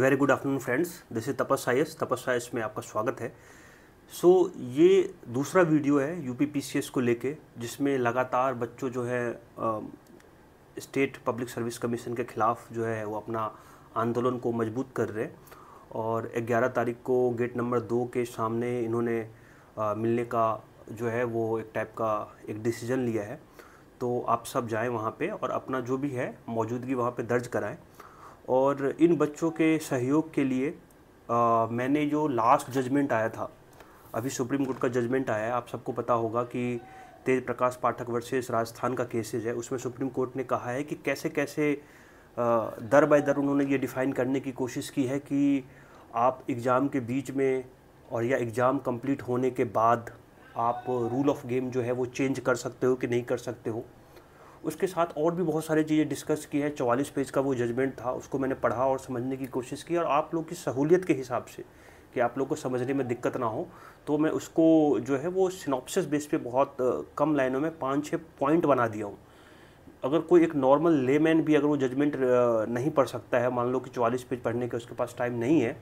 Very good afternoon friends this is तपस साइस तपस साइस में आपका स्वागत है सो so, ये दूसरा वीडियो है यू पी को लेके जिसमें लगातार बच्चों जो है स्टेट पब्लिक सर्विस कमीशन के ख़िलाफ़ जो है वो अपना आंदोलन को मजबूत कर रहे हैं और 11 तारीख को गेट नंबर दो के सामने इन्होंने आ, मिलने का जो है वो एक टाइप का एक डिसीजन लिया है तो आप सब जाएं वहाँ पे और अपना जो भी है मौजूदगी वहाँ पे दर्ज कराएं और इन बच्चों के सहयोग के लिए आ, मैंने जो लास्ट जजमेंट आया था अभी सुप्रीम कोर्ट का जजमेंट आया है आप सबको पता होगा कि तेज प्रकाश पाठक वर्सेस राजस्थान का केसेज है उसमें सुप्रीम कोर्ट ने कहा है कि कैसे कैसे दर बाय दर उन्होंने ये डिफ़ाइन करने की कोशिश की है कि आप एग्ज़ाम के बीच में और या एग्ज़ाम कंप्लीट होने के बाद आप रूल ऑफ गेम जो है वो चेंज कर सकते हो कि नहीं कर सकते हो उसके साथ और भी बहुत सारी चीज़ें डिस्कस की है चवालीस पेज का वो जजमेंट था उसको मैंने पढ़ा और समझने की कोशिश की और आप लोग की सहूलियत के हिसाब से कि आप लोग को समझने में दिक्कत ना हो तो मैं उसको जो है वो सिनॉप्सिस बेस पे बहुत कम लाइनों में पाँच छः पॉइंट बना दिया हूँ अगर कोई एक नॉर्मल लेमैन भी अगर वो जजमेंट नहीं पढ़ सकता है मान लो कि चवालीस पेज पढ़ने के उसके पास टाइम नहीं है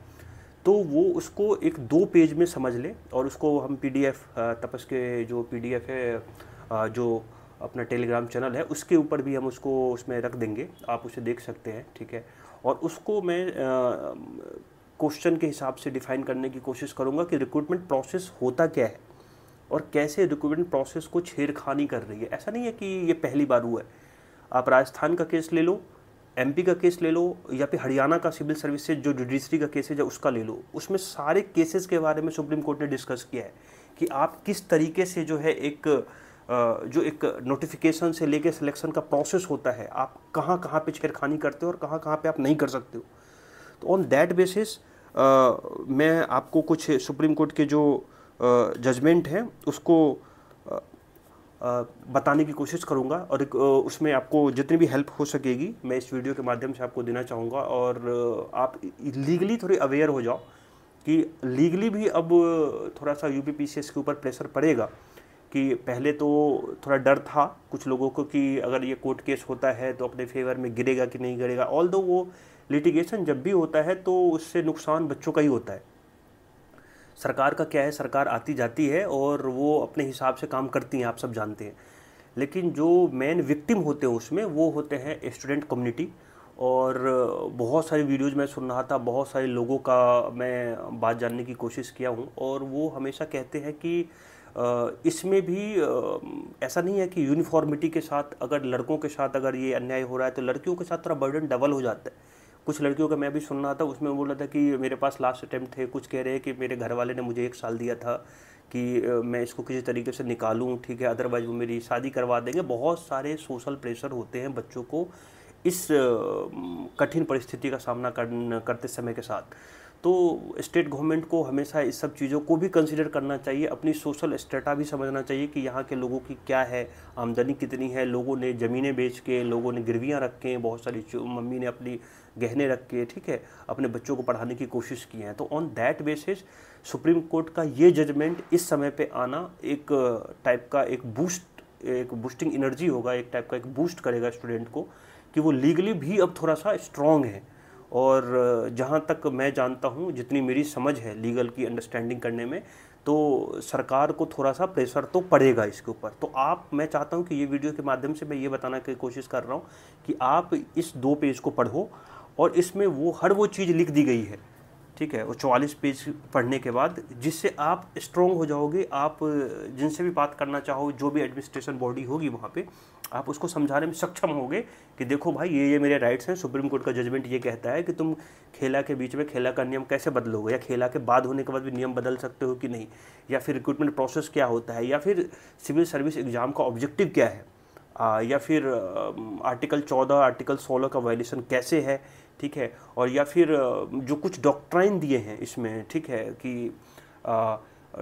तो वो उसको एक दो पेज में समझ ले और उसको हम पी डी एफ तपस के जो पी डी एफ है जो अपना टेलीग्राम चैनल है उसके ऊपर भी हम उसको उसमें रख देंगे आप उसे देख सकते हैं ठीक है और उसको मैं क्वेश्चन के हिसाब से डिफाइन करने की कोशिश करूँगा कि रिक्रूटमेंट प्रोसेस होता क्या है और कैसे रिक्रूटमेंट प्रोसेस को छेड़खानी कर रही है ऐसा नहीं है कि ये पहली बार हुआ है आप राजस्थान का केस ले लो एमपी का केस ले लो या फिर हरियाणा का सिविल सर्विसेज जो जुडिशरी का केसेज है उसका ले लो उसमें सारे केसेस के बारे में सुप्रीम कोर्ट ने डिस्कस किया है कि आप किस तरीके से जो है एक जो एक नोटिफिकेशन से लेके सिलेक्शन का प्रोसेस होता है आप कहाँ कहाँ पे छेड़खानी करते हो और कहाँ कहाँ पे आप नहीं कर सकते हो तो ऑन दैट बेसिस मैं आपको कुछ सुप्रीम कोर्ट के जो जजमेंट हैं उसको बताने की कोशिश करूँगा और एक, उसमें आपको जितनी भी हेल्प हो सकेगी मैं इस वीडियो के माध्यम से आपको देना चाहूँगा और आप लीगली थोड़ी अवेयर हो जाओ कि लीगली भी अब थोड़ा सा यू के ऊपर प्रेशर पड़ेगा कि पहले तो थोड़ा डर था कुछ लोगों को कि अगर ये कोर्ट केस होता है तो अपने फेवर में गिरेगा कि नहीं गिरेगा ऑल दो वो लिटिगेशन जब भी होता है तो उससे नुकसान बच्चों का ही होता है सरकार का क्या है सरकार आती जाती है और वो अपने हिसाब से काम करती हैं आप सब जानते हैं लेकिन जो मेन विक्टिम होते हैं उसमें वो होते हैं स्टूडेंट कम्युनिटी और बहुत सारी वीडियोज़ मैं सुन रहा था बहुत सारे लोगों का मैं बात जानने की कोशिश किया हूँ और वो हमेशा कहते हैं कि इसमें भी ऐसा नहीं है कि यूनिफॉर्मिटी के साथ अगर लड़कों के साथ अगर ये अन्याय हो रहा है तो लड़कियों के साथ थोड़ा बर्डन डबल हो जाता है कुछ लड़कियों का मैं भी सुन रहा था उसमें बोल रहा था कि मेरे पास लास्ट अटैम्प्ट थे कुछ कह रहे हैं कि मेरे घर वाले ने मुझे एक साल दिया था कि मैं इसको किसी तरीके से निकालूँ ठीक है अदरवाइज़ वो मेरी शादी करवा देंगे बहुत सारे सोशल प्रेशर होते हैं बच्चों को इस कठिन परिस्थिति का सामना करते समय के साथ तो स्टेट गवर्नमेंट को हमेशा इस सब चीज़ों को भी कंसिडर करना चाहिए अपनी सोशल स्टेटा भी समझना चाहिए कि यहाँ के लोगों की क्या है आमदनी कितनी है लोगों ने ज़मीनें बेच के लोगों ने गिरवियाँ रख के बहुत सारी मम्मी ने अपनी गहने रख के ठीक है अपने बच्चों को पढ़ाने की कोशिश की है तो on that basis supreme court का ये जजमेंट इस समय पे आना एक टाइप का एक बूस्ट एक बूस्टिंग एनर्जी होगा एक टाइप का एक बूस्ट करेगा स्टूडेंट को कि वो लीगली भी अब थोड़ा सा स्ट्रांग है और जहाँ तक मैं जानता हूँ जितनी मेरी समझ है लीगल की अंडरस्टैंडिंग करने में तो सरकार को थोड़ा सा प्रेशर तो पड़ेगा इसके ऊपर तो आप मैं चाहता हूँ कि ये वीडियो के माध्यम से मैं ये बताना की कोशिश कर रहा हूँ कि आप इस दो पेज को पढ़ो और इसमें वो हर वो चीज़ लिख दी गई है ठीक है और चौवालीस पेज पढ़ने के बाद जिससे आप स्ट्रॉन्ग हो जाओगे आप जिनसे भी बात करना चाहो जो भी एडमिनिस्ट्रेशन बॉडी होगी वहाँ पे आप उसको समझाने में सक्षम होगे कि देखो भाई ये ये मेरे राइट्स हैं सुप्रीम कोर्ट का जजमेंट ये कहता है कि तुम खेला के बीच में खेला का नियम कैसे बदलोगे या खेला के बाद होने के बाद भी नियम बदल सकते हो कि नहीं या फिर रिक्रूटमेंट प्रोसेस क्या होता है या फिर सिविल सर्विस एग्ज़ाम का ऑब्जेक्टिव क्या है आ, या फिर आर्टिकल चौदह आर्टिकल सोलह का वायलेशन कैसे है ठीक है और या फिर जो कुछ डॉक्ट्राइन दिए हैं इसमें ठीक है कि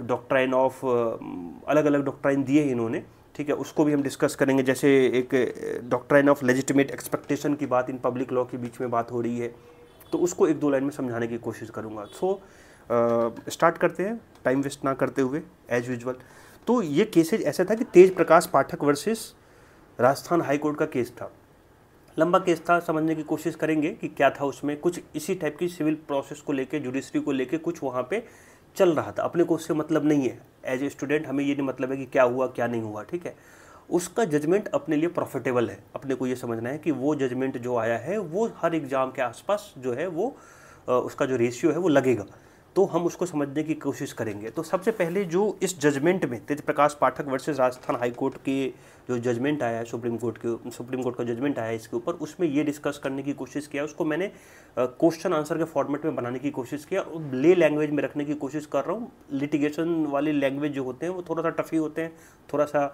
डॉक्ट्राइन ऑफ अलग अलग डॉक्ट्राइन दिए हैं इन्होंने ठीक है उसको भी हम डिस्कस करेंगे जैसे एक डॉक्ट्राइन ऑफ लेजिटिमेट एक्सपेक्टेशन की बात इन पब्लिक लॉ के बीच में बात हो रही है तो उसको एक दो लाइन में समझाने की कोशिश करूँगा सो स्टार्ट करते हैं टाइम वेस्ट ना करते हुए एज यूजल तो ये केसेज ऐसा था कि Tej Prakash Pathak versus Rajasthan high court का केस था लंबा केस था समझने की कोशिश करेंगे कि क्या था उसमें कुछ इसी टाइप की सिविल प्रोसेस को लेके जुडिशरी को लेके कुछ वहाँ पे चल रहा था अपने को उससे मतलब नहीं है एज ए स्टूडेंट हमें ये नहीं मतलब है कि क्या हुआ क्या नहीं हुआ ठीक है उसका जजमेंट अपने लिए प्रॉफिटेबल है अपने को ये समझना है कि वो जजमेंट जो आया है वो हर एग्ज़ाम के आसपास जो है वो उसका जो रेशियो है वो लगेगा तो हम उसको समझने की कोशिश करेंगे तो सबसे पहले जो इस जजमेंट में Tej Prakash Pathak versus Rajasthan high court के जो जजमेंट आया है सुप्रीम कोर्ट के सुप्रीम कोर्ट का जजमेंट आया है इसके ऊपर उसमें ये डिस्कस करने की कोशिश किया उसको मैंने क्वेश्चन आंसर के फॉर्मेट में बनाने की कोशिश किया और ले लैंग्वेज में रखने की कोशिश कर रहा हूँ लिटिगेशन वाले लैंग्वेज जो होते हैं वो थोड़ा सा टफी होते हैं थोड़ा सा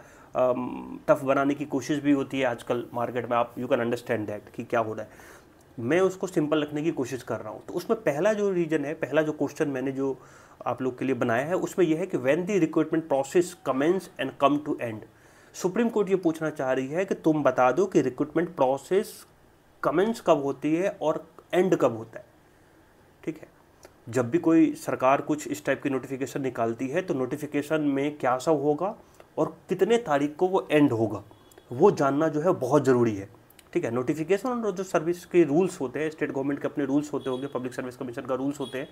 टफ बनाने की कोशिश भी होती है आजकल मार्केट में आप यू कैन अंडरस्टैंड दैट कि क्या हो रहा है मैं उसको सिंपल रखने की कोशिश कर रहा हूँ तो उसमें पहला जो रीजन है पहला जो क्वेश्चन मैंने जो आप लोग के लिए बनाया है उसमें यह है कि when the recruitment process commences and come to end supreme court ये पूछना चाह रही है कि तुम बता दो कि रिक्रूटमेंट प्रोसेस कमेंस कब होती है और एंड कब होता है ठीक है जब भी कोई सरकार कुछ इस टाइप की नोटिफिकेशन निकालती है तो नोटिफिकेशन में क्या सब होगा और कितने तारीख को वो एंड होगा वो जानना जो है बहुत ज़रूरी है ठीक है नोटिफिकेशन और जो सर्विस के रूल्स होते हैं स्टेट गवर्नमेंट के अपने रूल्स होते होंगे पब्लिक सर्विस कमीशन का रूल्स होते हैं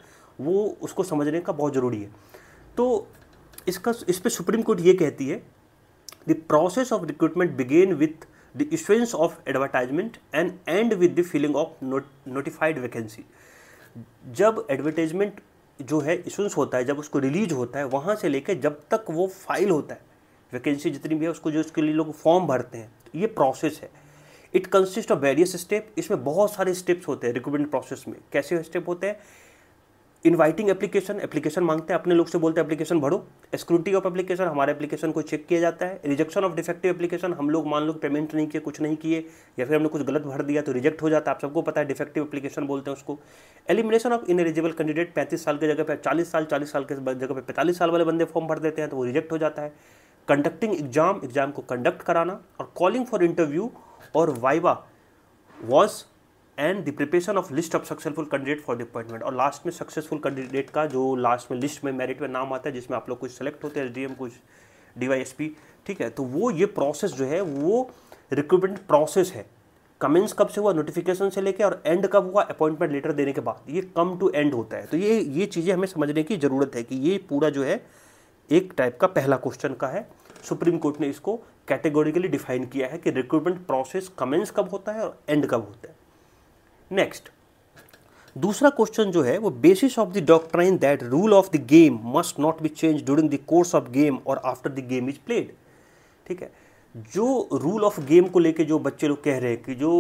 वो उसको समझने का बहुत ज़रूरी है तो इसका इस पर सुप्रीम कोर्ट ये कहती है the process of recruitment begin with the issuance of advertisement and end with the filling of notified vacancy जब एडवर्टाइजमेंट जो है इशूंस होता है जब उसको रिलीज होता है वहाँ से लेकर जब तक वो फाइल होता है वैकेंसी जितनी भी है उसको जो उसके लिए लोग फॉर्म भरते हैं तो ये प्रोसेस है it consist of various step इसमें बहुत सारे स्टेप्स होते हैं रिक्रूटमेंट प्रोसेस में कैसे स्टेप होते हैं इनवाइटिंग एप्लीकेशन एप्लीकेशन मांगते हैं अपने लोग से बोलते हैं एप्लीकेशन भरो स्क्रूटी ऑफ एप्लीकेशन हमारे एप्लीकेशन को चेक किया जाता है रिजेक्शन ऑफ डिफेक्टिव एप्लीकेशन हम लोग मान लो पेमेंट नहीं किए कुछ नहीं किए या फिर हमने कुछ गलत भर दिया तो रिजेक्ट हो जाता है आप सबको पता है डिफेक्टिव एप्लीकेशन बोलते हैं उसको एलिमिनेशन ऑफ एलिजिबल कैंडिडेट पैंतीस साल के जगह पर चालीस साल चालीस साल के जगह पर पैंतालीस साल वाले बंदे फॉर्म भर देते हैं तो वो रिजेक्ट हो जाता है कंडक्टिंग एग्जाम एग्जाम को कंडक्ट कराना और कॉलिंग फॉर इंटरव्यू और viva voce and the preparation of list of successful candidate for the appointment और लास्ट में सक्सेसफुल कैंडिडेट का जो लास्ट में लिस्ट में मेरिट में नाम आता है जिसमें आप लोग कुछ सेलेक्ट होते हैं एस कुछ डी ठीक है तो वो ये प्रोसेस जो है वो रिक्रूटमेंट प्रोसेस है कमेंस कब से हुआ नोटिफिकेशन से लेके और एंड कब हुआ अपॉइंटमेंट लेटर देने के बाद ये कम टू एंड होता है तो ये ये चीज़ें हमें समझने की ज़रूरत है कि ये पूरा जो है एक टाइप का पहला क्वेश्चन का है सुप्रीम कोर्ट ने इसको कैटेगोरिकली डिफाइन किया है कि रिक्रूटमेंट प्रोसेस कमेंस कब होता है और एंड कब होता है नेक्स्ट दूसरा क्वेश्चन जो है वो basis of the doctrine that rule of the game must not be change during the course of game और after the game is played ठीक है जो रूल ऑफ गेम को लेके जो बच्चे लोग कह रहे हैं कि जो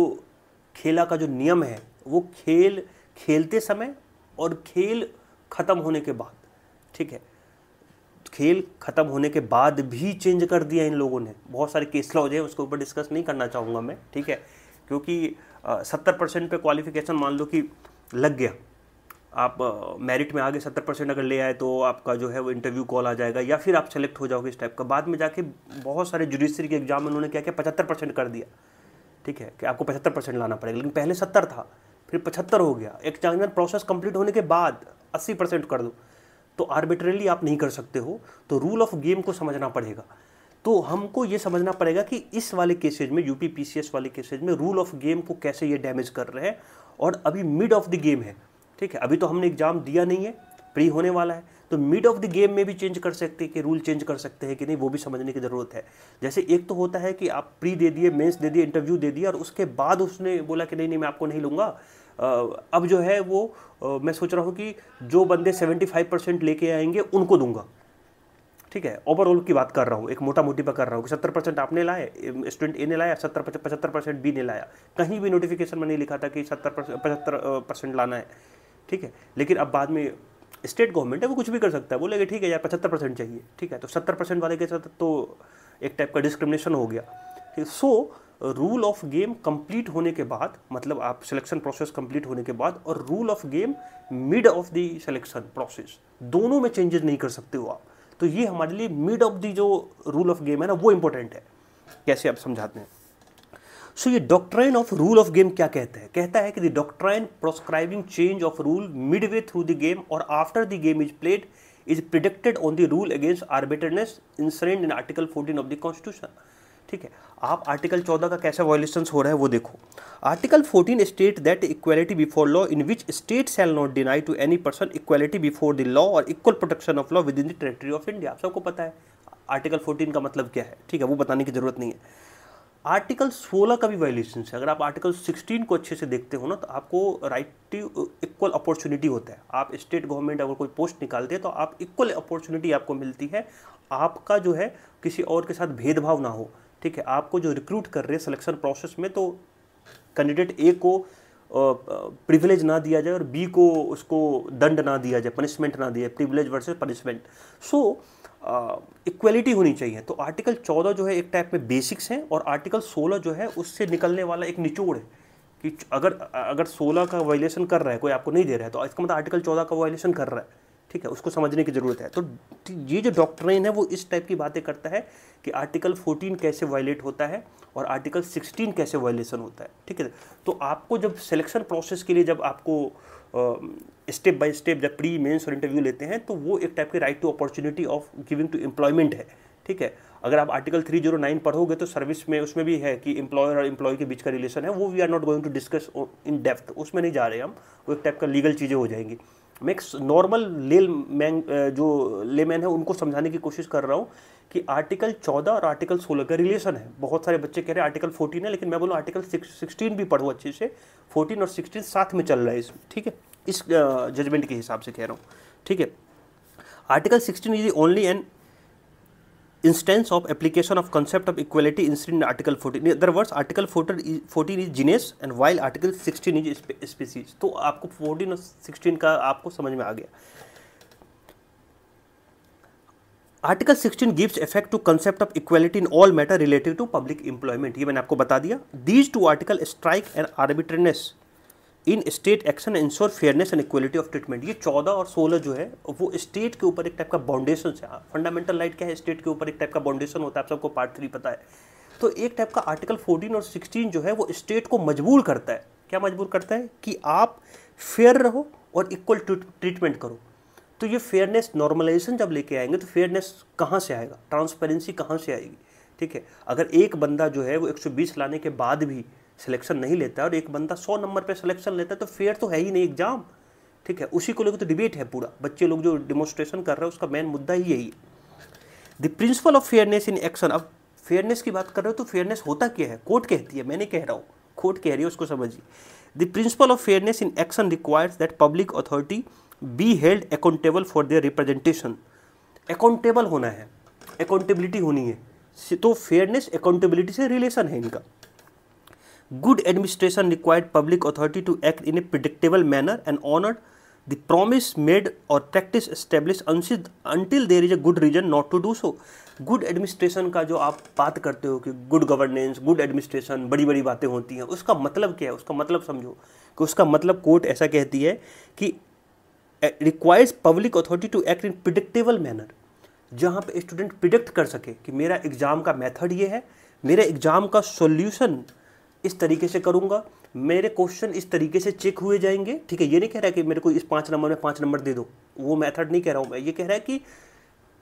खेला का जो नियम है वो खेल खेलते समय और खेल ख़त्म होने के बाद ठीक है खेल ख़त्म होने के बाद भी चेंज कर दिया इन लोगों ने बहुत सारे केस लॉज हैं उसके ऊपर डिस्कस नहीं करना चाहूँगा मैं ठीक है क्योंकि सत्तर परसेंट पर क्वालिफिकेशन मान लो कि लग गया आप मेरिट में आगे सत्तर परसेंट अगर ले आए तो आपका जो है वो इंटरव्यू कॉल आ जाएगा या फिर आप सेलेक्ट हो जाओगे इस टाइप का बाद में जाके बहुत सारे जुडिशरी के एग्जाम में उन्होंने क्या किया पचहत्तर परसेंट कर दिया ठीक है कि आपको पचहत्तर परसेंट लाना पड़ेगा लेकिन पहले सत्तर था फिर पचहत्तर हो गया चार प्रोसेस कंप्लीट होने के बाद अस्सी परसेंट कर दो तो आर्बिट्रेली आप नहीं कर सकते हो तो रूल ऑफ गेम को समझना पड़ेगा तो हमको ये समझना पड़ेगा कि इस वाले केसेज में यूपी पी वाले केसेज में रूल ऑफ गेम को कैसे ये डैमेज कर रहे हैं और अभी मिड ऑफ द गेम है ठीक है अभी तो हमने एग्जाम दिया नहीं है प्री होने वाला है तो मिड ऑफ द गेम में भी चेंज कर सकते हैं कि रूल चेंज कर सकते हैं कि नहीं वो भी समझने की ज़रूरत है जैसे एक तो होता है कि आप प्री दे दिए मेंस दे दिए इंटरव्यू दे दिए और उसके बाद उसने बोला कि नहीं नहीं मैं आपको नहीं लूंगा अब जो है वो मैं सोच रहा हूँ कि जो बंदे 75 परसेंट लेके आएंगे उनको दूंगा ठीक है ओवरऑल की बात कर रहा हूँ एक मोटा मोटी पर कर रहा हूँ कि सत्तर परसेंट आपने लाए स्टूडेंट ए ने लाया सत्तर पचहत्तर परसेंट बी ने लाया कहीं भी नोटिफिकेशन में नहीं लिखा था कि सत्तर पचहत्तर परसेंट लाना है ठीक है लेकिन अब बाद में स्टेट गवर्नमेंट है वो कुछ भी कर सकता है बोलेगा ठीक है यार पचहत्तर परसेंट चाहिए ठीक है तो सत्तर परसेंट वाले के साथ तो एक टाइप का डिस्क्रिमिनेशन हो गया ठीक है so so, rule of game complete होने के बाद मतलब आप सिलेक्शन प्रोसेस कंप्लीट होने के बाद और rule of game mid of the selection process दोनों में चेंजेस नहीं कर सकते हो आप तो ये हमारे लिए मिड ऑफ दी जो रूल ऑफ गेम है ना वो इंपॉर्टेंट है कैसे आप समझाते हैं सो so, ये doctrine of rule of game क्या कहते हैं कहता है कि the doctrine proscribing change of rule midway through the game और after the game is played is predicated on the rule against arbitrariness enshrined in article fourteen of the constitution ठीक है आप आर्टिकल 14 का कैसा violation हो रहा है वो देखो article 14 state that equality before law in which state shall not deny to any person equality before the law और equal protection of law within the territory of India आप सबको पता है आर्टिकल 14 का मतलब क्या है ठीक है वो बताने की जरूरत नहीं है आर्टिकल 16 का भी वायलेशन है अगर आप आर्टिकल 16 को अच्छे से देखते हो ना तो आपको राइट टू इक्वल अपॉर्चुनिटी होता है आप स्टेट गवर्नमेंट अगर कोई पोस्ट निकालते हैं तो आप इक्वल अपॉर्चुनिटी आपको मिलती है आपका जो है किसी और के साथ भेदभाव ना हो ठीक है आपको जो रिक्रूट कर रहे हैं सिलेक्शन प्रोसेस में तो कैंडिडेट ए को प्रिविलेज ना दिया जाए और बी को उसको दंड ना दिया जाए पनिशमेंट ना दिया privilege versus punishment so equality होनी चाहिए तो आर्टिकल 14 जो है एक टाइप में बेसिक्स हैं और आर्टिकल 16 जो है उससे निकलने वाला एक निचोड़ है कि अगर अगर 16 का वायलेशन कर रहा है कोई आपको नहीं दे रहा है तो इसका मतलब आर्टिकल 14 का वायलेशन कर रहा है ठीक है उसको समझने की ज़रूरत है तो ये जो डॉक्ट्रेन है वो इस टाइप की बातें करता है कि आर्टिकल 14 कैसे वायलेट होता है और आर्टिकल 16 कैसे वायलेशन होता है ठीक है तो आपको जब सिलेक्शन प्रोसेस के लिए जब आपको स्टेप बाय स्टेप जब प्री मेंस और इंटरव्यू लेते हैं तो वो एक टाइप के right to opportunity of giving to employment है ठीक है अगर आप आर्टिकल 309 पढ़ोगे तो सर्विस में उसमें भी है कि एम्प्लॉयर और एम्प्लॉय के बीच का रिलेशन है वो we are not going to discuss in depth उसमें नहीं जा रहे हम वो एक टाइप का लीगल चीज़ें हो जाएंगी मैं एक नॉर्मल ले मैन जो लेमैन है उनको समझाने की कोशिश कर रहा हूँ कि आर्टिकल 14 और आर्टिकल 16 का रिलेशन है बहुत सारे बच्चे कह रहे हैं आर्टिकल 14 है लेकिन मैं बोलूँ आर्टिकल 16 भी पढ़ो अच्छे से 14 और 16 साथ में चल रहा है इसमें ठीक है इस जजमेंट के हिसाब से कह रहा हूँ ठीक है article 16 is only an instance of application of concept of equality incident in article 14 in other words article 14 is, 14 is genus and while article 16 is species तो आपको 14 और 16 का आपको समझ में आ गया article 16 gives effect to concept of equality in all matter related to public employment ये मैंने आपको बता दिया these two article strike and arbitrariness in state action ensure fairness and equality of treatment ये चौदह और सोलह जो है वो स्टेट के ऊपर एक टाइप का बाउंडेशन है फंडामेंटल राइट क्या है स्टेट के ऊपर एक टाइप का बाउंडेशन होता है आप सबको पार्ट थ्री पता है तो एक टाइप का आर्टिकल फोर्टीन और सिक्सटीन जो है वो स्टेट को मजबूर करता है क्या मजबूर करता है कि आप फेयर रहो और इक्वल ट्रीटमेंट करो तो ये फेयरनेस नॉर्मलाइजेशन जब लेके आएंगे तो फेयरनेस कहाँ से आएगा ट्रांसपेरेंसी कहाँ से आएगी ठीक है अगर एक बंदा जो है वो 120 लाने के बाद भी सिलेक्शन नहीं लेता और एक बंदा सौ नंबर पर सिलेक्शन लेता है तो फेयर तो है ही नहीं एग्जाम ठीक है उसी को लेकर तो डिबेट है पूरा बच्चे लोग जो डिमोस्ट्रेशन कर रहे हैं उसका मेन मुद्दा ही यही है the principle of fairness in action अब फेयरनेस की बात कर रहे हो तो फेयरनेस होता क्या है कोर्ट कहती है मैंने कह रहा हूँ कोर्ट कह रही है उसको समझिए the principle of fairness in action requires that public authority be held accountable for their representation accountable होना है अकाउंटेबिलिटी होनी है तो फेयरनेस अकाउंटेबिलिटी से रिलेशन है इनका good administration required public authority to act in a predictable manner and honored the promise made or practice established until there is a good reason not to do so good administration का जो आप बात करते हो कि good governance good administration बड़ी बड़ी बातें होती हैं उसका मतलब क्या है उसका मतलब समझो कि उसका मतलब कोर्ट ऐसा कहती है कि requires public authority to act in predictable manner जहाँ पे स्टूडेंट प्रिडिक्ट कर सके कि मेरा एग्ज़ाम का मेथड ये है मेरे एग्ज़ाम का सोल्यूशन इस तरीके से करूँगा मेरे क्वेश्चन इस तरीके से चेक हुए जाएंगे ठीक है ये नहीं कह रहा है कि मेरे को इस पाँच नंबर में पाँच नंबर दे दो वो मेथड नहीं कह रहा हूँ मैं ये कह रहा है कि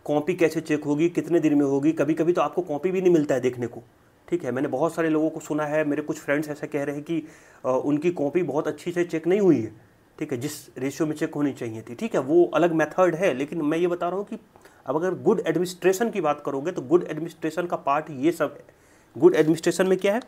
कॉपी कैसे चेक होगी कितने दिन में होगी कभी कभी तो आपको कॉपी भी नहीं मिलता है देखने को ठीक है मैंने बहुत सारे लोगों को सुना है मेरे कुछ फ्रेंड्स ऐसा कह रहे हैं कि आ, उनकी कॉपी बहुत अच्छी से चेक नहीं हुई है ठीक है जिस रेशियो में चेक होनी चाहिए थी ठीक है वो अलग मेथड है लेकिन मैं ये बता रहा हूँ कि अब अगर गुड एडमिनिस्ट्रेशन की बात करोगे तो गुड एडमिनिस्ट्रेशन का पार्ट ये सब है गुड एडमिनिस्ट्रेशन में क्या है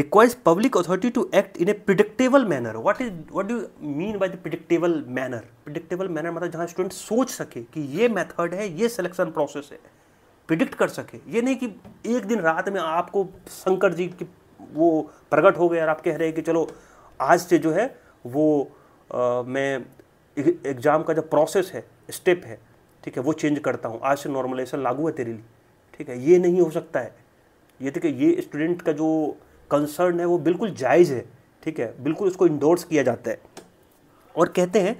requires public authority to act in a predictable manner what is what do you mean by the predictable manner predictable manner मतलब जहाँ स्टूडेंट सोच सके कि ये मैथड है ये सिलेक्शन प्रोसेस है प्रिडिक्ट कर सके ये नहीं कि एक दिन रात में आपको शंकर जी की वो प्रकट हो गए और आप कह रहे हैं कि चलो आज से जो है वो आ, मैं एग्ज़ाम का जो प्रोसेस है स्टेप है ठीक है वो चेंज करता हूँ आज से नॉर्मलाइजेशन लागू है तेरे लिए ठीक है ये नहीं हो सकता है ये देखिए तो ये स्टूडेंट का जो कंसर्न है वो बिल्कुल जायज़ है ठीक है बिल्कुल उसको इंडोर्स किया जाता है और कहते हैं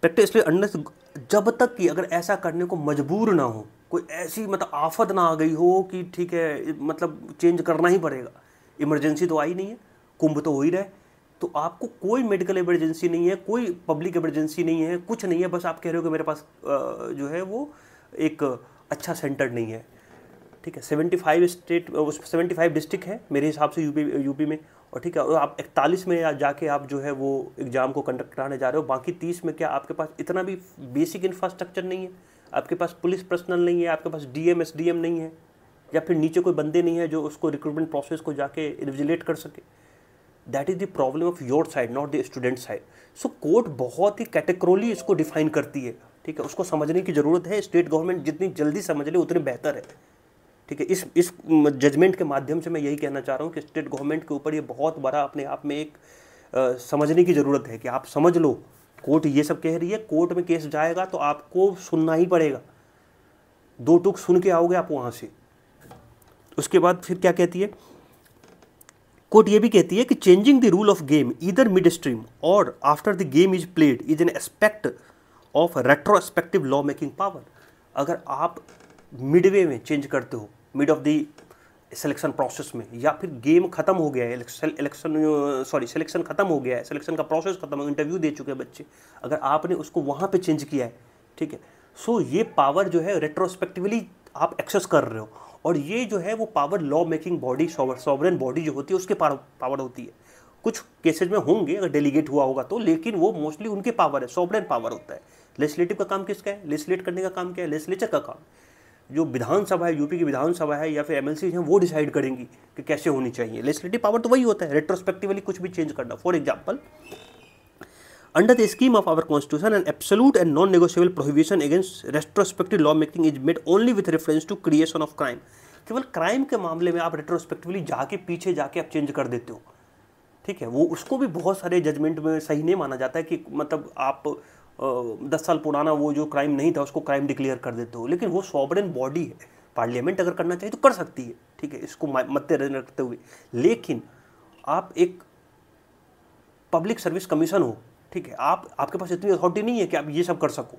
प्रैक्टिस इसलिए अंडर जब तक कि अगर ऐसा करने को मजबूर ना हो कोई ऐसी मतलब आफत ना आ गई हो कि ठीक है मतलब चेंज करना ही पड़ेगा इमरजेंसी तो आई नहीं है कुंभ तो हो ही रहा है तो आपको कोई मेडिकल इमरजेंसी नहीं है कोई पब्लिक इमरजेंसी नहीं है कुछ नहीं है बस आप कह रहे हो कि मेरे पास जो है वो एक अच्छा सेंटर नहीं है ठीक है seventy five state seventy five district है मेरे हिसाब से यूपी यूपी में और ठीक है और आप इकतालीस में जाके आप जो है वो एग्ज़ाम को कंडक्ट कराने जा रहे हो बाकी तीस में क्या आपके पास इतना भी बेसिक इंफ्रास्ट्रक्चर नहीं है आपके पास पुलिस पर्सनल नहीं है आपके पास D M S D M नहीं है या फिर नीचे कोई बंदे नहीं है जो उसको रिक्रूटमेंट प्रोसेस को जाके रिजुलेट कर सके that is the problem of your side not the student side so court बहुत ही कैटेक्रोली इसको डिफाइन करती है ठीक है उसको समझने की ज़रूरत है स्टेट गवर्नमेंट जितनी जल्दी समझ ले उतनी बेहतर है ठीक है इस इस जजमेंट के माध्यम से मैं यही कहना चाह रहा हूँ कि स्टेट गवर्नमेंट के ऊपर ये बहुत बड़ा अपने आप में एक आ, समझने की ज़रूरत है कि आप समझ लो कोर्ट ये सब कह रही है कोर्ट में केस जाएगा तो आपको सुनना ही पड़ेगा दो टुक सुन के आओगे आप वहाँ से उसके बाद फिर क्या कहती है कोर्ट ये भी कहती है कि changing the rule of game इधर मिड स्ट्रीम और after the game is played is an aspect of retrospective law making power अगर आप मिडवे में चेंज करते हो mid of the selection process में या फिर गेम खत्म हो गया है इलेक्शन सॉरी सिलेक्शन खत्म हो गया है सिलेक्शन का प्रोसेस खत्म हो इंटरव्यू दे चुके हैं बच्चे अगर आपने उसको वहाँ पे चेंज किया है ठीक है सो so, ये पावर जो है रेट्रोस्पेक्टिवली आप एक्सेस कर रहे हो और ये जो है वो power law making body sovereign body जो होती है उसके पावर होती है कुछ केसेज में होंगे अगर डेलीगेट हुआ होगा तो लेकिन वो मोस्टली उनके पावर है सॉवरन पावर होता है लेजिस्लेटिव का काम किसका है लेजिस्लेट करने का काम क्या है लेजिस्लेचर का काम जो विधानसभा है यूपी की विधानसभा है या फिर एमएलसी हैं वो डिसाइड करेंगी कि कैसे होनी चाहिए लेजिस्लेटिव पावर तो वही होता है रेट्रोस्पेक्टिवली कुछ भी चेंज करना for example under the scheme of our constitution and an and non non prohibition against retrospective law making is made only with reference to creation of crime केवल crime के मामले में आप रेट्रोस्पेक्टिवली जाके पीछे जाके आप चेंज कर देते हो ठीक है वो उसको भी बहुत सारे जजमेंट में सही नहीं माना जाता है कि मतलब आप दस साल पुराना वो जो क्राइम नहीं था उसको क्राइम डिक्लेयर कर देते हो लेकिन वो सॉबरन बॉडी है पार्लियामेंट अगर करना चाहिए तो कर सकती है ठीक है इसको मद्देनजर रखते हुए लेकिन आप एक पब्लिक सर्विस कमीशन हो ठीक है आप आपके पास इतनी अथॉरिटी नहीं है कि आप ये सब कर सको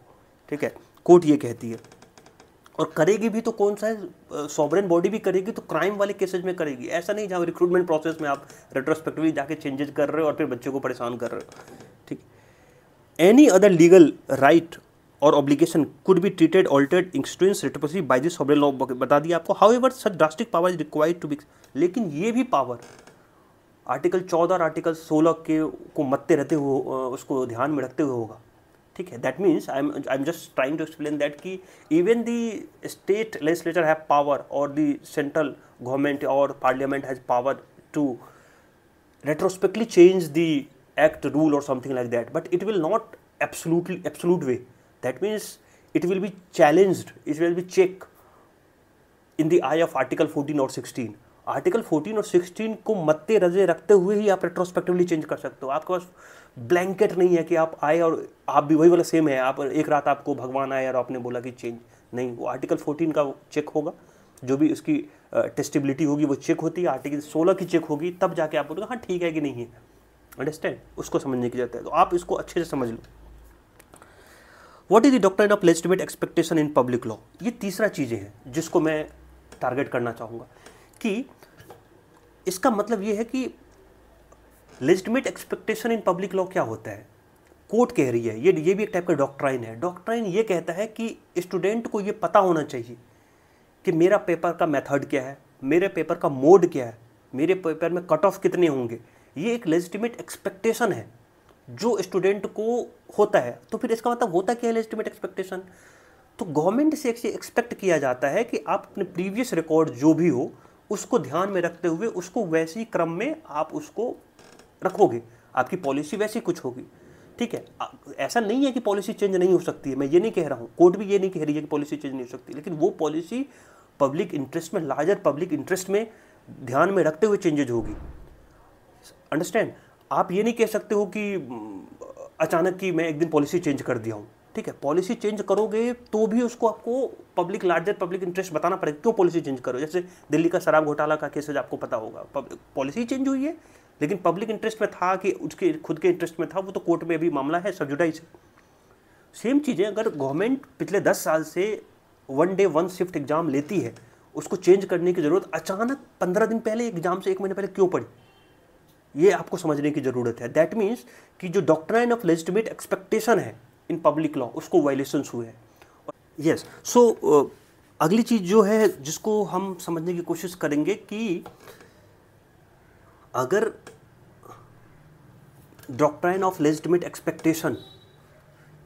ठीक है कोर्ट ये कहती है और करेगी भी तो कौन सा है सॉबरेन बॉडी भी करेगी तो क्राइम वाले केसेज में करेगी ऐसा नहीं जहाँ रिक्रूटमेंट प्रोसेस में आप रेट्रोस्पेक्टिवली जाके चेंजेस कर रहे हो और फिर बच्चे को परेशान कर रहे हो ठीक है any other legal right और obligation could be treated altered extinguished retrospectively by this sovereign law बता दिया आपको however such drastic power is to to be लेकिन ये भी पावर आर्टिकल चौदह और आर्टिकल सोलह के को मत्ते रहते हुए उसको ध्यान में रखते हुए होगा ठीक है that means I am I am just trying to explain that कि even the state legislature have power और दी सेंट्रल गवर्नमेंट और parliament has power to retrospectively change the act rule or something like that but it will not absolutely absolute way that means it will be challenged it will be checked in the eye of article 14 or 16 article 14 और 16 को मत्ते रजे रखते हुए ही आप retrospectively change कर सकते हो आपके पास ब्लैंकेट नहीं है कि आप आए और आप भी वही वाला सेम है आप एक रात आपको भगवान आए और आपने बोला कि चेंज नहीं वो आर्टिकल 14 का चेक होगा जो भी उसकी टेस्टिबिलिटी होगी वो चेक होती है आर्टिकल 16 की चेक होगी तब जाके आप बोलोगे हाँ ठीक है कि नहीं है अंडरस्टैंड उसको समझने की जाता है तो आप इसको अच्छे से समझ लो what is the doctrine of legitimate expectation in public law ये तीसरा चीज़ें हैं जिसको मैं टारगेट करना चाहूँगा कि इसका मतलब ये है कि legitimate expectation in public law क्या होता है कोर्ट कह रही है ये ये भी एक टाइप का डॉक्ट्राइन है डॉक्ट्राइन ये कहता है कि स्टूडेंट को ये पता होना चाहिए कि मेरा पेपर का मेथड क्या है मेरे पेपर का मोड क्या है मेरे पेपर में कट ऑफ कितने होंगे ये एक लेजिटिमेट एक्सपेक्टेशन है जो स्टूडेंट को होता है तो फिर इसका मतलब होता क्या है लेजिटिमेट एक्सपेक्टेशन तो गवर्नमेंट से एक्सपेक्ट किया जाता है कि आप अपने प्रीवियस रिकॉर्ड जो भी हो उसको ध्यान में रखते हुए उसको वैसी क्रम में आप उसको रखोगे आपकी पॉलिसी वैसी कुछ होगी ठीक है ऐसा नहीं है कि पॉलिसी चेंज नहीं हो सकती है मैं ये नहीं कह रहा हूँ कोर्ट भी ये नहीं कह रही है कि पॉलिसी चेंज नहीं हो सकती लेकिन वो पॉलिसी पब्लिक इंटरेस्ट में लार्जर पब्लिक इंटरेस्ट में ध्यान में रखते हुए चेंजेज होगी अंडरस्टैंड आप ये नहीं कह सकते हो कि अचानक कि मैं एक दिन पॉलिसी चेंज कर दिया हूँ ठीक है पॉलिसी चेंज करोगे तो भी उसको आपको पब्लिक लार्जर पब्लिक इंटरेस्ट बताना पड़ेगा क्यों पॉलिसी चेंज करो जैसे दिल्ली का शराब घोटाला का केसेज आपको पता होगा पॉलिसी चेंज हुई है लेकिन पब्लिक इंटरेस्ट में था कि उसके खुद के इंटरेस्ट में था वो तो कोर्ट में अभी मामला है सब जुटाई से सेम चीज़ें अगर गवर्नमेंट पिछले दस साल से one day one shift exam लेती है उसको चेंज करने की ज़रूरत अचानक पंद्रह दिन पहले एग्ज़ाम से एक महीने पहले क्यों पड़ी ये आपको समझने की ज़रूरत है दैट मीन्स कि जो डॉक्ट्राइन ऑफ लेजिटिमेट एक्सपेक्टेशन है इन पब्लिक लॉ उसको वायलेशंस हुए हैं यस सो अगली चीज़ जो है जिसको हम समझने की कोशिश करेंगे कि अगर doctrine of legitimate expectation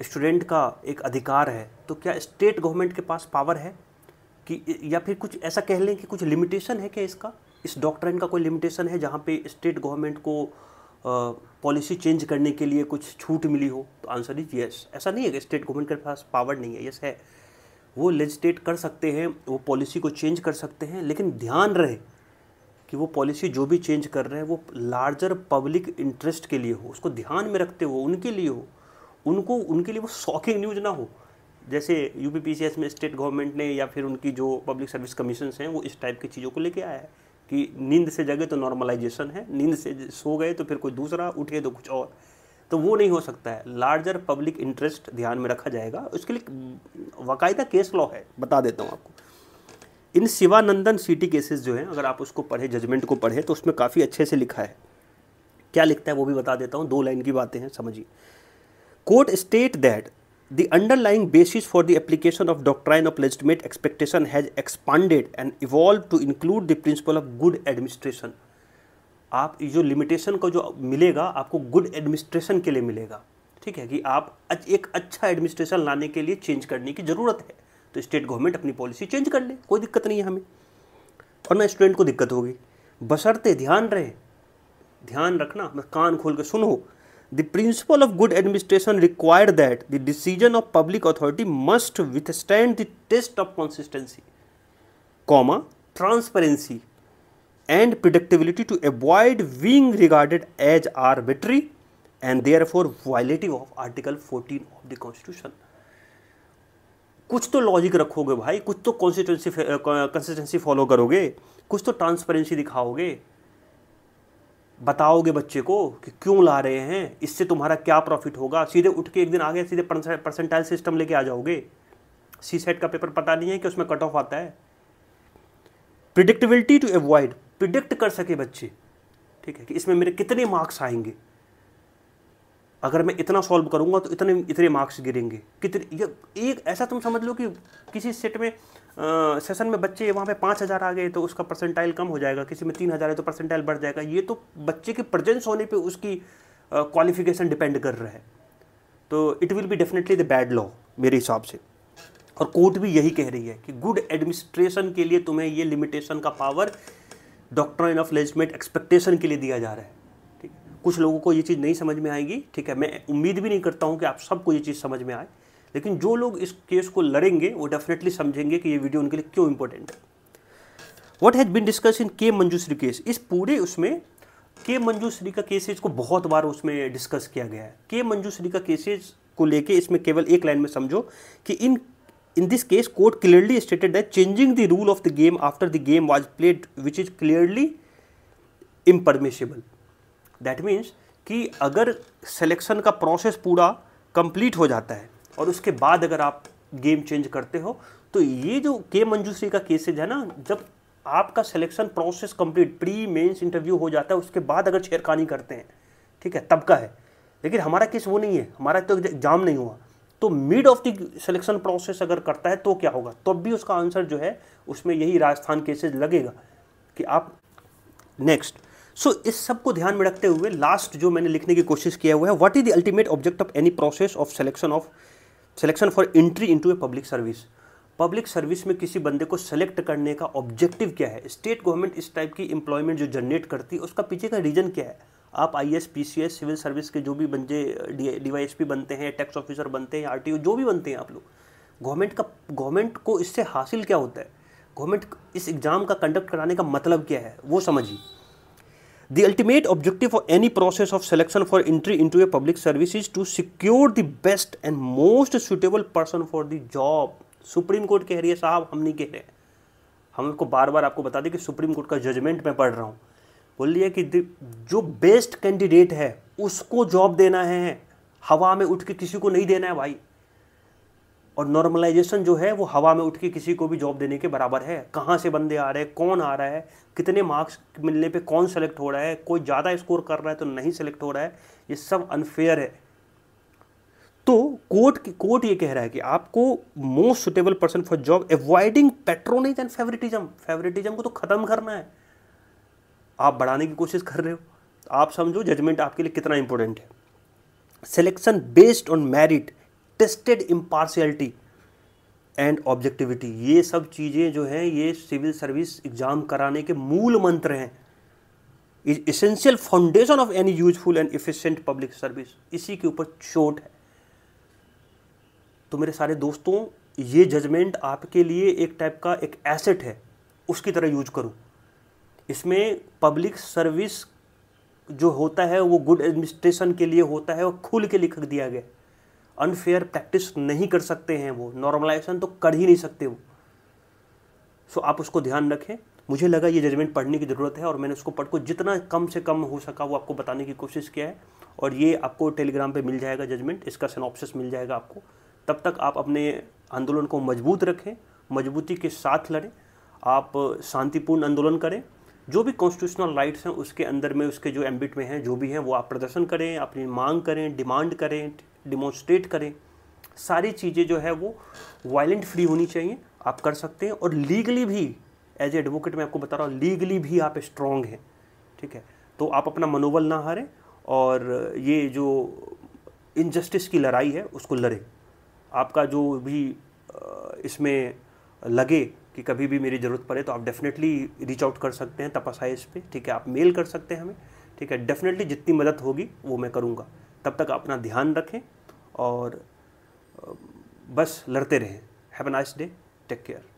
student का एक अधिकार है तो क्या स्टेट गवर्नमेंट के पास पावर है कि या फिर कुछ ऐसा कह लें कि कुछ लिमिटेशन है क्या इसका इस डॉक्ट्रिन का कोई लिमिटेशन है जहाँ पे स्टेट गवर्नमेंट को पॉलिसी चेंज करने के लिए कुछ छूट मिली हो तो आंसर इज येस ऐसा नहीं है कि स्टेट गवर्नमेंट के पास पावर नहीं है येस है वो लेजिस्टेट कर सकते हैं वो पॉलिसी को चेंज कर सकते हैं लेकिन ध्यान रहे कि वो पॉलिसी जो भी चेंज कर रहे हैं वो लार्जर पब्लिक इंटरेस्ट के लिए हो उसको ध्यान में रखते हो उनके लिए हो उनको उनके लिए वो शॉकिंग न्यूज़ ना हो जैसे यू में स्टेट गवर्नमेंट ने या फिर उनकी जो पब्लिक सर्विस कमीशन हैं वो इस टाइप की चीज़ों को लेके आया है कि नींद से जगे तो नॉर्मलाइजेशन है नींद से सो गए तो फिर कोई दूसरा उठे तो कुछ और तो वो नहीं हो सकता है लार्जर पब्लिक इंटरेस्ट ध्यान में रखा जाएगा उसके लिए बाकायदा केस लॉ है बता देता हूँ आपको इन शिवानंदन सिटी केसेस जो हैं अगर आप उसको पढ़े जजमेंट को पढ़े तो उसमें काफ़ी अच्छे से लिखा है क्या लिखता है वो भी बता देता हूँ दो लाइन की बातें हैं समझिए court state that The underlying basis for the application of doctrine of legitimate expectation has expanded and evolved to include the principle of good administration. आप जो लिमिटेशन का जो मिलेगा आपको गुड एडमिनिस्ट्रेशन के लिए मिलेगा ठीक है कि आप एक अच्छा एडमिनिस्ट्रेशन लाने के लिए चेंज करने की ज़रूरत है तो स्टेट गवर्नमेंट अपनी पॉलिसी चेंज कर ले कोई दिक्कत नहीं है हमें और ना स्टूडेंट को दिक्कत होगी बसरते ध्यान रहे ध्यान रखना मैं कान खोल के सुनो the principle of good administration required that the decision of public authority must withstand the test of consistency comma transparency and predictability to avoid being regarded as arbitrary and therefore violative of article 14 of the constitution कुछ तो logic रखोगे भाई कुछ तो constituency consistency follow करोगे कुछ तो transparency दिखाओगे बताओगे बच्चे को कि क्यों ला रहे हैं इससे तुम्हारा क्या प्रॉफिट होगा सीधे उठ के एक दिन आगे सीधे परसेंटाइल सिस्टम लेके आ जाओगे सी सेट का पेपर पता नहीं है कि उसमें कट ऑफ आता है प्रिडिक्टेबिलिटी टू एवॉइड प्रिडिक्ट कर सके बच्चे ठीक है कि इसमें मेरे कितने मार्क्स आएंगे अगर मैं इतना सॉल्व करूंगा तो इतने इतने मार्क्स गिरेंगे कितने एक ऐसा तुम समझ लो कि किसी सेट में सेशन में बच्चे वहाँ पे पाँच हज़ार आ गए तो उसका परसेंटाइल कम हो जाएगा किसी में तीन हज़ार है तो परसेंटाइल बढ़ जाएगा ये तो बच्चे के प्रजेंस होने पर उसकी क्वालिफिकेशन डिपेंड कर रहा है तो it will be definitely the bad law मेरे हिसाब से और कोर्ट भी यही कह रही है कि गुड एडमिनिस्ट्रेशन के लिए तुम्हें ये लिमिटेशन का power doctrine of legitimate expectation के लिए दिया जा रहा है ठीक है कुछ लोगों को ये चीज़ नहीं समझ में आएगी ठीक है मैं उम्मीद भी नहीं करता हूँ कि आप सबको ये चीज़ समझ में आए लेकिन जो लोग इस केस को लड़ेंगे वो डेफिनेटली समझेंगे कि ये वीडियो उनके लिए क्यों इंपॉर्टेंट है what has been discussed in K Manjushree case इस पूरे उसमें के मंजूश्री का केसेज को बहुत बार उसमें डिस्कस किया गया है के मंजूश्री का केसेज को लेके इसमें केवल एक लाइन में समझो कि in in this case court clearly stated that changing the rule of the game after the game was played which is clearly impermissible that means कि अगर सेलेक्शन का प्रोसेस पूरा कंप्लीट हो जाता है और उसके बाद अगर आप गेम चेंज करते हो तो ये जो के मंजूश्री का केसेज है ना जब आपका selection process complete pre mains interview हो जाता है उसके बाद अगर छेड़खानी करते हैं ठीक है तब का है लेकिन हमारा केस वो नहीं है हमारा तो एग्जाम नहीं हुआ तो mid of the selection process अगर करता है तो क्या होगा तब तो भी उसका आंसर जो है उसमें यही राजस्थान केसेज लगेगा कि आप नेक्स्ट सो so, इस सब को ध्यान में रखते हुए लास्ट जो मैंने लिखने की कोशिश किया हुआ है what is the ultimate object of any process of selection of selection for entry into a public service public service में किसी बंदे को सेलेक्ट करने का ऑब्जेक्टिव क्या है स्टेट गवर्नमेंट इस टाइप की एम्प्लॉयमेंट जो जनरेट करती है उसका पीछे का रीजन क्या है आप I S P C S civil service के जो भी बंदे डी वाई एस पी बनते हैं टैक्स ऑफिसर बनते हैं आर टी ओ जो भी बनते हैं आप लोग गवर्नमेंट का गवर्नमेंट को इससे हासिल क्या होता है गवर्नमेंट इस एग्ज़ाम का कंडक्ट कराने का मतलब क्या है वो समझिए The ultimate objective of any process of selection for entry into a public service is to secure the best and most suitable person for the job. Supreme court कह रही है साहब हम नहीं कह रहे हम आपको बार बार आपको बता दें कि सुप्रीम कोर्ट का जजमेंट मैं पढ़ रहा हूँ बोल रही है कि जो बेस्ट कैंडिडेट है उसको जॉब देना है हवा में उठ के किसी को नहीं देना है भाई और नॉर्मलाइजेशन जो है वो हवा में उठ के किसी को भी जॉब देने के बराबर है कहाँ से बंदे आ रहे हैं कौन आ रहा है कितने मार्क्स मिलने पे कौन सेलेक्ट हो रहा है कोई ज़्यादा स्कोर कर रहा है तो नहीं सेलेक्ट हो रहा है ये सब अनफेयर है तो कोर्ट की कोर्ट ये कह रहा है कि आपको most suitable person for job avoiding patronage and favouritism favouritism को तो ख़त्म करना है आप बढ़ाने की कोशिश कर रहे हो तो आप समझो जजमेंट आपके लिए कितना इंपॉर्टेंट है selection based on merit tested impartiality and objectivity ये सब चीज़ें जो हैं ये सिविल सर्विस एग्ज़ाम कराने के मूल मंत्र हैं is essential foundation of any useful and efficient public service इसी के ऊपर चोट है तो मेरे सारे दोस्तों ये जजमेंट आपके लिए एक टाइप का एक एसेट है उसकी तरह यूज करूँ इसमें पब्लिक सर्विस जो होता है वो गुड एडमिनिस्ट्रेशन के लिए होता है और खुल के लिख दिया गया अनफेयर प्रैक्टिस नहीं कर सकते हैं वो नॉर्मलाइजेशन तो कर ही नहीं सकते वो सो आप उसको ध्यान रखें मुझे लगा ये जजमेंट पढ़ने की ज़रूरत है और मैंने उसको पढ़ को जितना कम से कम हो सका वो आपको बताने की कोशिश किया है और ये आपको टेलीग्राम पे मिल जाएगा जजमेंट इसका सिनॉप्सिस मिल जाएगा आपको तब तक आप अपने आंदोलन को मजबूत रखें मजबूती के साथ लड़ें आप शांतिपूर्ण आंदोलन करें जो भी कॉन्स्टिट्यूशनल राइट्स हैं उसके अंदर में उसके जो एम्बिट में हैं जो भी हैं वो आप प्रदर्शन करें अपनी मांग करें डिमांड करें डिमॉन्स्ट्रेट करें सारी चीज़ें जो है वो वायलेंट फ्री होनी चाहिए आप कर सकते हैं और लीगली भी एज एडवोकेट मैं आपको बता रहा हूँ लीगली भी आप स्ट्रांग हैं ठीक है तो आप अपना मनोबल ना हारें और ये जो इनजस्टिस की लड़ाई है उसको लड़ें आपका जो भी इसमें लगे कि कभी भी मेरी ज़रूरत पड़े तो आप डेफिनेटली रीच आउट कर सकते हैं इस पर ठीक है आप मेल कर सकते हैं हमें ठीक है डेफिनेटली जितनी मदद होगी वो मैं करूँगा तब तक अपना ध्यान रखें और बस लड़ते रहें have a nice day take care